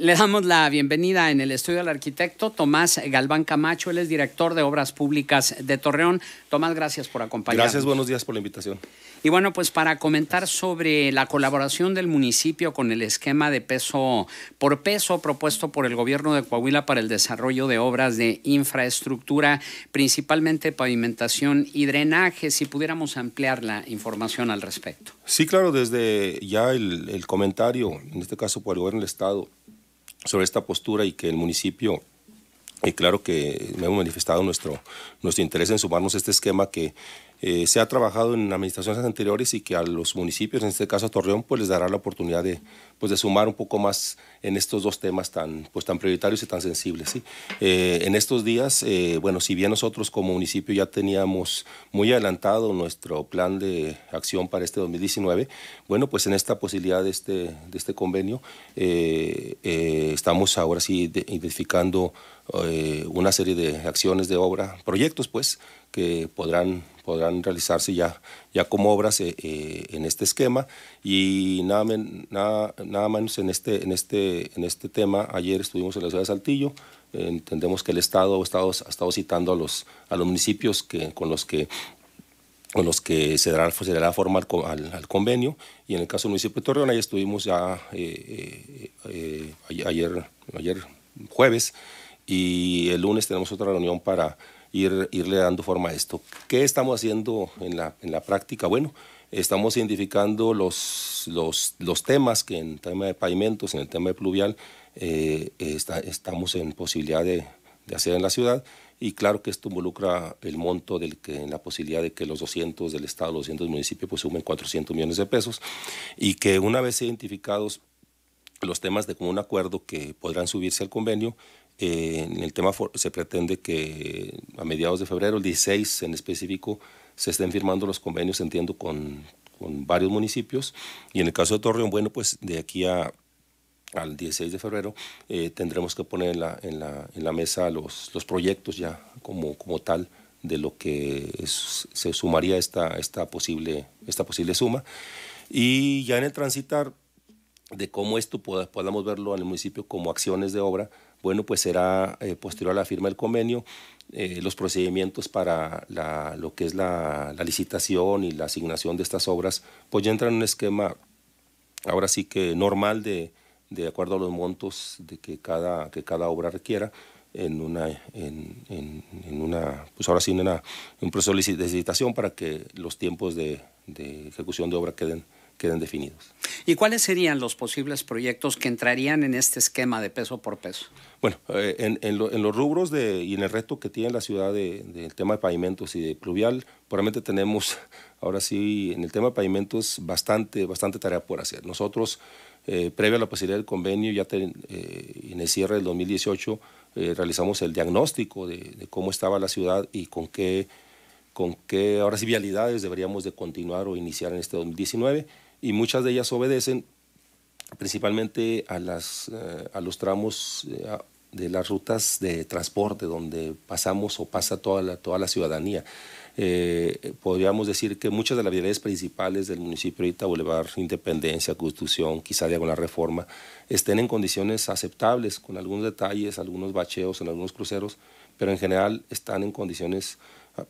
Le damos la bienvenida en el estudio al arquitecto Tomás Galván Camacho, él es director de Obras Públicas de Torreón. Tomás, gracias por acompañarnos. Gracias, buenos días por la invitación. Y bueno, pues para comentar sobre la colaboración del municipio con el esquema de peso por peso propuesto por el gobierno de Coahuila para el desarrollo de obras de infraestructura, principalmente pavimentación y drenaje, si pudiéramos ampliar la información al respecto. Sí, claro, desde ya el, comentario, en este caso por el gobierno del Estado, sobre esta postura y que el municipio y eh, claro que hemos manifestado nuestro, nuestro interés en sumarnos a este esquema que eh, se ha trabajado en administraciones anteriores y que a los municipios, en este caso a Torreón, pues les dará la oportunidad de, pues, de sumar un poco más en estos dos temas tan, pues, tan prioritarios y tan sensibles. Eh, en estos días, eh, bueno, si bien nosotros como municipio ya teníamos muy adelantado nuestro plan de acción para este 2019, bueno, pues en esta posibilidad de este, de este convenio estamos ahora sí identificando una serie de acciones de obra, proyectos pues, que podrán, podrán realizarse ya, ya como obras eh, eh, en este esquema. Y nada, nada, nada, menos en este, en, este, en este tema, ayer estuvimos en la ciudad de Saltillo, eh, entendemos que el Estado ha estado, ha estado citando a los, a los municipios que, con los que con los que se dará, se dará forma al, convenio. Y en el caso del municipio de Torreón, ahí estuvimos ya ayer, ayer jueves y el lunes tenemos otra reunión para ir, irle dando forma a esto. ¿Qué estamos haciendo en la, en la práctica? Bueno, estamos identificando los, los, los temas que en el tema de pavimentos, en el tema de pluvial, eh, está, estamos en posibilidad de, de, hacer en la ciudad. Y claro que esto involucra el monto del que, en la posibilidad de que los 200 del Estado, los 200 municipios, pues sumen 400 millones de pesos. Y que una vez identificados los temas de un acuerdo que podrán subirse al convenio, eh, en el tema se pretende que a mediados de febrero, el 16 en específico, se estén firmando los convenios, entiendo, con, varios municipios. Y en el caso de Torreón, bueno, pues de aquí a, al 16 de febrero eh, tendremos que poner en la, mesa los, proyectos ya como, tal de lo que se sumaría esta, posible, esta posible suma. Y ya en el transitar de cómo esto podamos verlo en el municipio como acciones de obra, bueno, pues será eh, posterior a la firma del convenio eh, los procedimientos para lo que es la, licitación y la asignación de estas obras, pues ya entran en un esquema ahora sí que normal de, de acuerdo a los montos de que cada, que cada obra requiera en una, en, una pues ahora sí, en una, un proceso de licitación para que los tiempos de ejecución de obra queden queden definidos. ¿Y cuáles serían los posibles proyectos que entrarían en este esquema de peso por peso? Bueno, eh, en, los rubros de, y en el reto que tiene la ciudad del de, tema de pavimentos y de pluvial, probablemente tenemos ahora sí en el tema de pavimentos bastante, bastante tarea por hacer. Nosotros, eh, previo a la posibilidad del convenio, ya eh, en el cierre del 2018, eh, realizamos el diagnóstico de, de cómo estaba la ciudad y con qué con qué ahora sí vialidades deberíamos de continuar o iniciar en este 2019 y muchas de ellas obedecen principalmente a, las, eh, a los tramos eh, de las rutas de transporte donde pasamos o pasa toda la, toda la ciudadanía. Eh, podríamos decir que muchas de las vialidades principales del municipio ahorita, Boulevard Independencia, Constitución, quizá Diagonal Reforma, estén en condiciones aceptables, con algunos detalles, algunos bacheos en algunos cruceros, pero en general están en condiciones,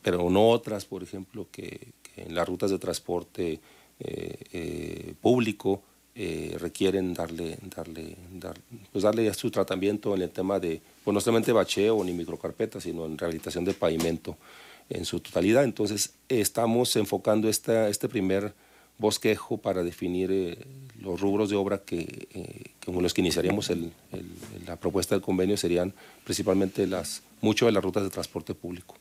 pero no otras, por ejemplo, que, que en las rutas de transporte eh, eh, público eh, requieren darle, darle, dar, pues darle su tratamiento en el tema de, pues no solamente bacheo ni microcarpeta, sino en rehabilitación de pavimento en su totalidad. Entonces, estamos enfocando esta, este primer bosquejo para definir los rubros de obra que, como con los que iniciaríamos la propuesta del convenio serían principalmente las, mucho de las rutas de transporte público.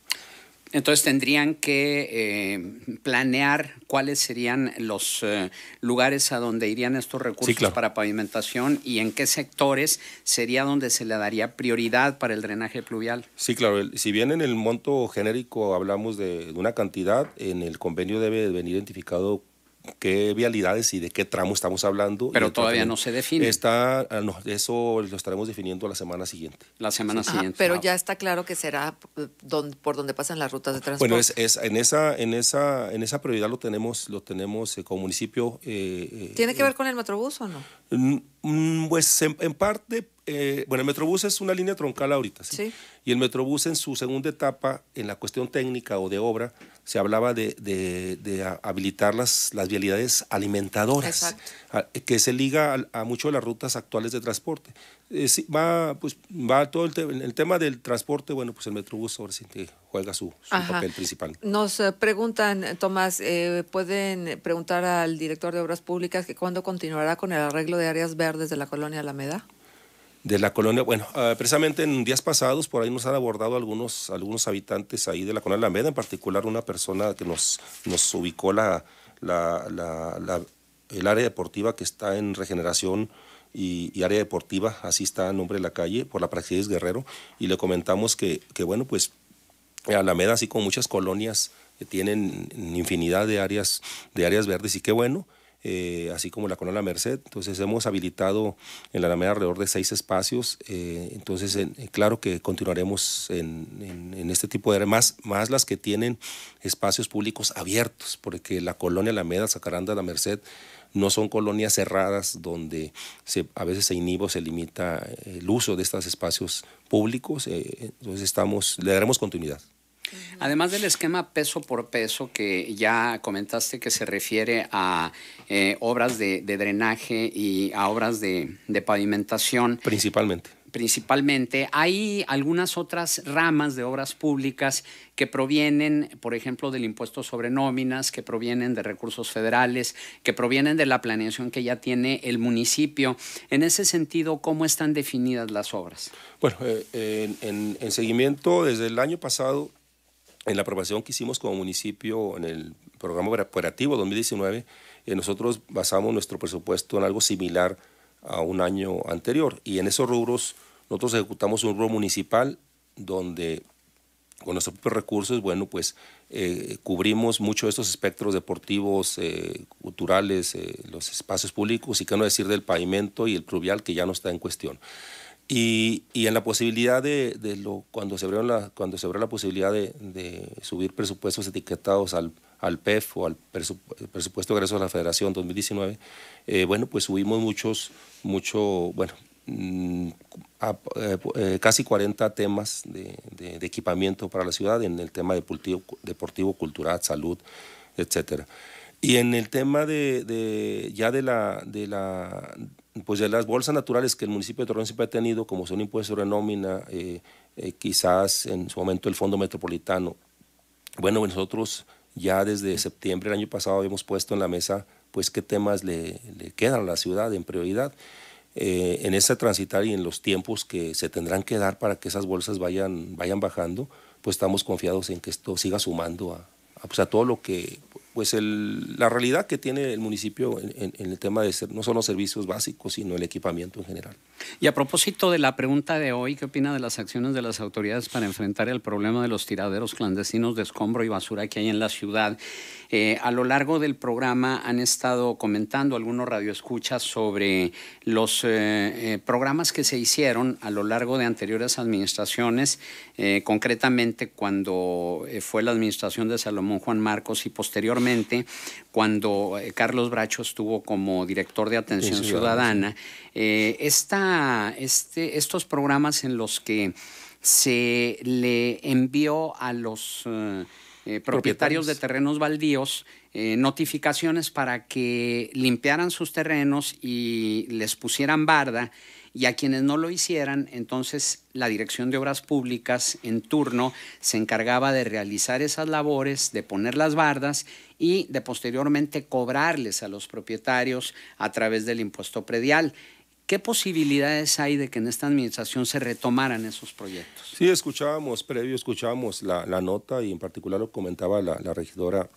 Entonces tendrían que eh, planear cuáles serían los eh, lugares a donde irían estos recursos para pavimentación y en qué sectores sería donde se le daría prioridad para el drenaje pluvial. Sí, claro. Si bien en el monto genérico hablamos de, de una cantidad, en el convenio debe venir identificado qué vialidades y de qué tramo estamos hablando. Pero todavía no se define. Está, ah, eso lo estaremos definiendo la semana siguiente. La semana ah, siguiente. pero ah. ya está claro que será eh, por donde pasan las rutas de transporte. Bueno, es, en, esa, en, esa, en esa prioridad lo tenemos, lo tenemos eh, como municipio. Eh, ¿Tiene que ver con el Metrobús o no? Pues en, parte, eh, bueno, el Metrobús es una línea troncal ahorita, ¿sí? Y el Metrobús en su segunda etapa, en la cuestión técnica o de obra, se hablaba de, habilitar las, las vialidades alimentadoras, que se liga a, a muchas de las rutas actuales de transporte. Eh, va, pues, va todo el, tema del transporte, bueno, pues el Metrobús ahora sí que juega su, papel principal. Nos eh, preguntan, Tomás, eh, pueden preguntar al director de Obras Públicas que cuándo continuará con el arreglo de áreas verdes de la colonia Alameda de la colonia. Bueno, ah, precisamente en días pasados por ahí nos han abordado algunos, algunos habitantes ahí de la colonia Alameda, en particular una persona que nos, nos ubicó la, la, la, la el área deportiva que está en regeneración y, área deportiva, así está el nombre de la calle, por la Praxis Guerrero, y le comentamos que, que bueno, pues Alameda, así como muchas colonias, que eh, tienen infinidad de áreas, de áreas verdes, y qué bueno, eh, así como la Colonia Merced. Entonces hemos habilitado en la Alameda alrededor de seis espacios. Eh, entonces, claro que continuaremos en, este tipo de áreas, más, más las que tienen espacios públicos abiertos, porque la Colonia Alameda, Sacaranda, La Merced, no son colonias cerradas donde se, a veces se inhibe o se limita eh, el uso de estos espacios públicos. Eh, entonces estamos, le daremos continuidad. Además del esquema peso por peso que ya comentaste que se refiere a eh, obras de, drenaje y a obras de pavimentación. Principalmente principalmente. Hay algunas otras ramas de obras públicas que provienen, por ejemplo, del impuesto sobre nóminas, que provienen de recursos federales, que provienen de la planeación que ya tiene el municipio. En ese sentido, ¿cómo están definidas las obras? Bueno, eh, eh, en, seguimiento, desde el año pasado, en la aprobación que hicimos como municipio en el programa operativo 2019, eh, nosotros basamos nuestro presupuesto en algo similar a un año anterior. Y en esos rubros nosotros ejecutamos un rubro municipal donde con nuestros propios recursos, bueno, pues eh, cubrimos muchos de estos espectros deportivos, eh, culturales, eh, los espacios públicos y qué no decir del pavimento y el pluvial que ya no está en cuestión. Y, en la posibilidad de, lo, cuando se abrió la, cuando se la posibilidad de subir presupuestos etiquetados al, al PEF o al presupuesto de Egresos de la Federación 2019, eh, bueno, pues subimos muchos, mucho, bueno, mm, eh, eh, casi 40 temas de, equipamiento para la ciudad en el tema deportivo, cultural, salud, etcétera. Y en el tema de, ya de la, de la pues de las bolsas naturales que el municipio de Torreón siempre ha tenido, como son impuestos sobre nómina, quizás en su momento el Fondo Metropolitano. Bueno, pues nosotros ya desde septiembre del año pasado habíamos puesto en la mesa pues qué temas le, quedan a la ciudad en prioridad. Eh, en ese transitar y en los tiempos que se tendrán que dar para que esas bolsas vayan, vayan bajando, pues estamos confiados en que esto siga sumando a, a, pues, a todo lo que pues la realidad que tiene el municipio en, el tema de ser, no solo servicios básicos, sino el equipamiento en general. Y a propósito de la pregunta de hoy, ¿qué opina de las acciones de las autoridades para enfrentar el problema de los tiraderos clandestinos de escombro y basura que hay en la ciudad? Eh, a lo largo del programa han estado comentando algunos radioescuchas sobre los eh, eh, programas que se hicieron a lo largo de anteriores administraciones, concretamente cuando fue la administración de Salomón Juan Marcos y posteriormente cuando Carlos Bracho estuvo como director de Atención Ciudadana. Este, estos programas en los que se le envió a los... Eh, propietarios de terrenos baldíos eh, notificaciones para que limpiaran sus terrenos y les pusieran barda. Y a quienes no lo hicieran, entonces la Dirección de Obras Públicas en turno se encargaba de realizar esas labores, de poner las bardas y de posteriormente cobrarles a los propietarios a través del impuesto predial. ¿Qué posibilidades hay de que en esta administración se retomaran esos proyectos? Sí, escuchábamos, previo escuchábamos la, nota y en particular lo comentaba la, regidora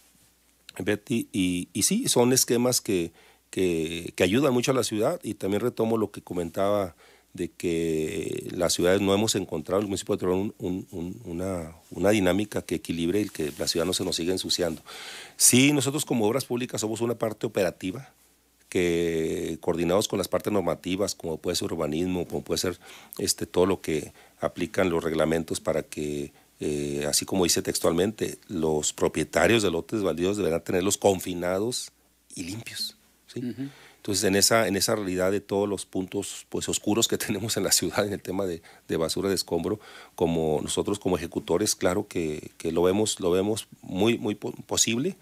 Betty, y, sí, son esquemas que, que, ayudan mucho a la ciudad y también retomo lo que comentaba de que las ciudades no hemos encontrado, el municipio de Torreón, una, una, dinámica que equilibre y que la ciudad no se nos siga ensuciando. Sí, nosotros como obras públicas somos una parte operativa, que coordinados con las partes normativas, como puede ser urbanismo, como puede ser este, todo lo que aplican los reglamentos para que, eh, así como dice textualmente, los propietarios de lotes baldíos deberán tenerlos confinados y limpios. Entonces, en esa, realidad de todos los puntos pues, oscuros que tenemos en la ciudad en el tema de, basura, de escombro, como nosotros como ejecutores, claro que, lo, vemos, lo vemos muy, muy posible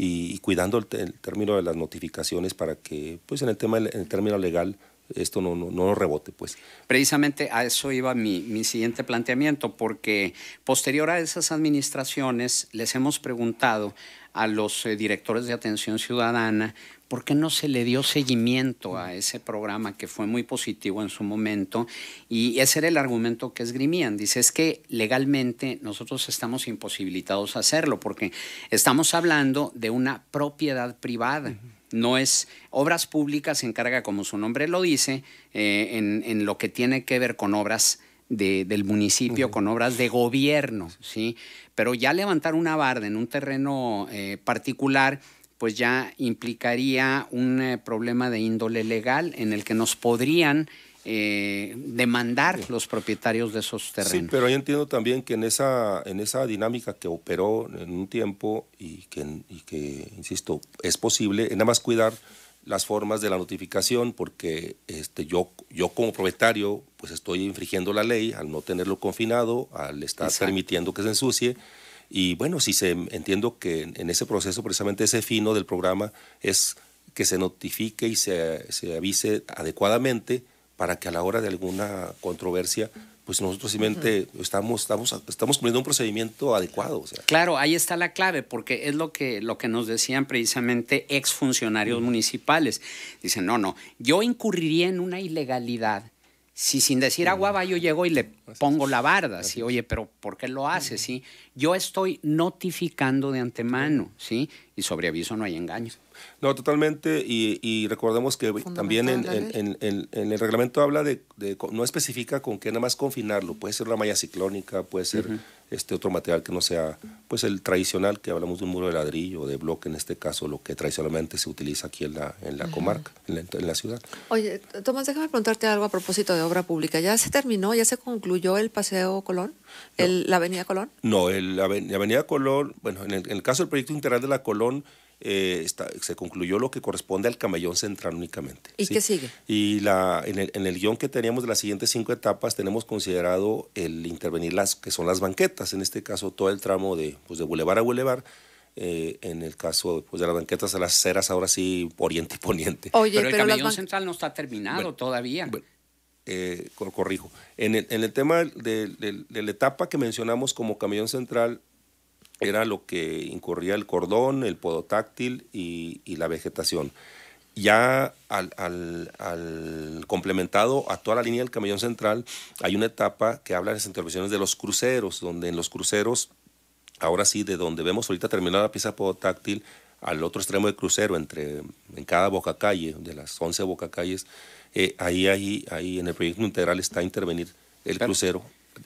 y, cuidando el, término de las notificaciones para que, pues en el tema, término legal, esto no, no, rebote, pues. Precisamente a eso iba mi, siguiente planteamiento, porque posterior a esas administraciones les hemos preguntado a los eh, directores de atención ciudadana ¿por qué no se le dio seguimiento a ese programa que fue muy positivo en su momento? Y ese era el argumento que esgrimían. Dice, es que legalmente nosotros estamos imposibilitados a hacerlo porque estamos hablando de una propiedad privada. No es obras públicas, se encarga, como su nombre lo dice, eh, en, lo que tiene que ver con obras del municipio, con obras de gobierno, ¿sí? Pero ya levantar una barda en un terreno eh, particular, pues ya implicaría un eh, problema de índole legal en el que nos podrían eh, demandar los propietarios de esos terrenos. Sí, pero yo entiendo también que en esa, en esa dinámica que operó en un tiempo y que, insisto, es posible nada más cuidar las formas de la notificación porque este, yo, yo como propietario pues estoy infringiendo la ley al no tenerlo confinado, al estar permitiendo que se ensucie y bueno, si se, entiendo que en ese proceso precisamente ese fino del programa es que se notifique y se, avise adecuadamente para que a la hora de alguna controversia pues nosotros simplemente estamos, estamos, estamos cumpliendo un procedimiento adecuado. Claro, ahí está la clave, porque es lo que, lo que nos decían precisamente exfuncionarios funcionarios municipales. Dicen, no, no, yo incurriría en una ilegalidad si sin decir agua va, yo llego y le pongo la barda, ¿sí? Oye, pero ¿por qué lo hace? Yo estoy notificando de antemano, ¿sí? Y sobre aviso no hay engaños. No, totalmente. Y, recordemos que también en, el reglamento habla de, no especifica con qué nada más confinarlo. Puede ser una malla ciclónica, puede ser este otro material que no sea pues el tradicional que hablamos de un muro de ladrillo o de bloque en este caso lo que tradicionalmente se utiliza aquí en la en la comarca en la, ciudad oye Tomás déjame preguntarte algo a propósito de obra pública ya se terminó ya se concluyó el paseo Colón el, la avenida Colón no el, la avenida Colón bueno en el, en el caso del proyecto integral de la Colón eh, se concluyó lo que corresponde al camellón central únicamente. ¿Y qué sigue? Y la, en, el, en el guión que teníamos de las siguientes cinco etapas tenemos considerado el intervenir las que son las banquetas, en este caso todo el tramo de, pues, de bulevar a bulevar. Eh, en el caso pues, de las banquetas a las ceras, ahora sí, oriente y poniente. Oye, pero, el camellón central no está terminado todavía. Eh, corrijo. En el, tema de, de, la etapa que mencionamos como camellón central, era lo que incurría el cordón, el podotáctil y, y la vegetación. Ya al, complementado a toda la línea del camellón central, hay una etapa que habla de las intervenciones de los cruceros, donde en los cruceros, ahora sí, de donde vemos ahorita terminada la pieza podotáctil, al otro extremo del crucero, entre, en cada boca calle, de las 11 bocacalles, eh, ahí, ahí, ahí en el proyecto integral está intervenir el crucero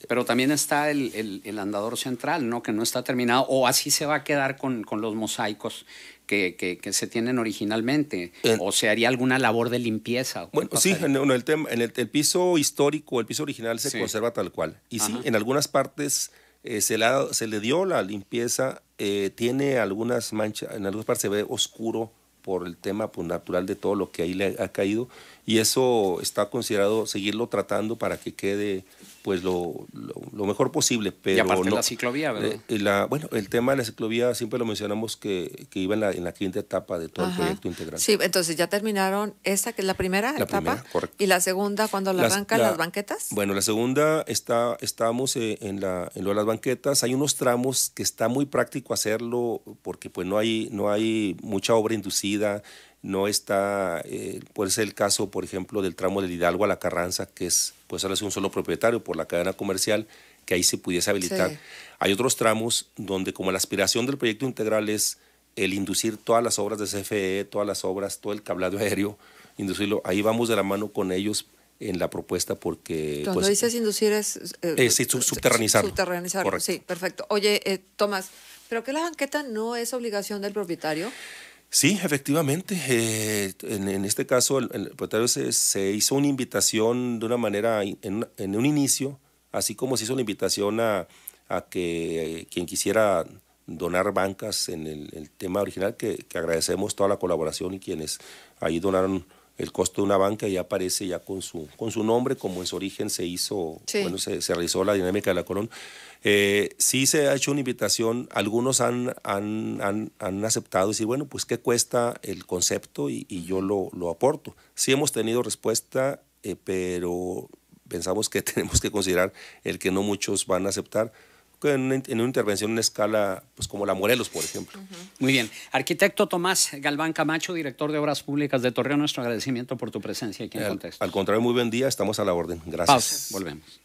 pero también está el, el, andador central, ¿no? Que no está terminado, o así se va a quedar con, con los mosaicos que, que, se tienen originalmente, o se haría alguna labor de limpieza. Bueno, sí, en, el, tema, en el, el, piso histórico, el piso original se conserva tal cual. Y sí, en algunas partes eh, se, se, le dio la limpieza, eh, tiene algunas manchas, en algunas partes se ve oscuro por el tema pues, natural de todo lo que ahí le ha caído y eso está considerado seguirlo tratando para que quede pues lo, lo, mejor posible. Pero y aparte no, la ciclovía, ¿verdad? Eh, bueno, el tema de la ciclovía siempre lo mencionamos que, que iba en la, quinta etapa de todo el proyecto integral. Sí, entonces ya terminaron esta que es la primera etapa. correcto. Y la segunda, cuando la arrancan las banquetas? Bueno, la segunda está, estamos eh, en, la, en lo de las banquetas. Hay unos tramos que está muy práctico hacerlo porque pues no hay, no hay mucha obra inducida no está, eh, puede ser el caso, por ejemplo, del tramo del Hidalgo a la Carranza, que es, pues ahora es un solo propietario por la cadena comercial, que ahí se pudiese habilitar. Hay otros tramos donde como la aspiración del proyecto integral es el inducir todas las obras de CFE, todas las obras, todo el cablado aéreo, inducirlo, ahí vamos de la mano con ellos en la propuesta porque... Cuando pues, dices inducir es... Eh, es subterranizar sí, perfecto. Oye, eh, Tomás, ¿pero que la banqueta no es obligación del propietario? Sí, efectivamente. Eh, en, este caso, el, se, hizo una invitación de una manera, en, un inicio, así como se hizo una invitación a, que eh, quien quisiera donar bancas en el, tema original, que, que, agradecemos toda la colaboración y quienes ahí donaron el costo de una banca ya aparece ya con su, con su nombre, como en su origen se hizo, se, realizó la dinámica de la Colón. Eh, sí se ha hecho una invitación, algunos han, han, han, han, aceptado decir, bueno, pues qué cuesta el concepto y, yo lo, aporto. Sí hemos tenido respuesta, eh, pero pensamos que tenemos que considerar el que no muchos van a aceptar en una, intervención en escala pues, como la Morelos, por ejemplo. Muy bien. Arquitecto Tomás Galván Camacho, director de Obras Públicas de Torreón, nuestro agradecimiento por tu presencia aquí en Contexto. Al contrario, muy buen día, estamos a la orden. Gracias. Pausa. Volvemos.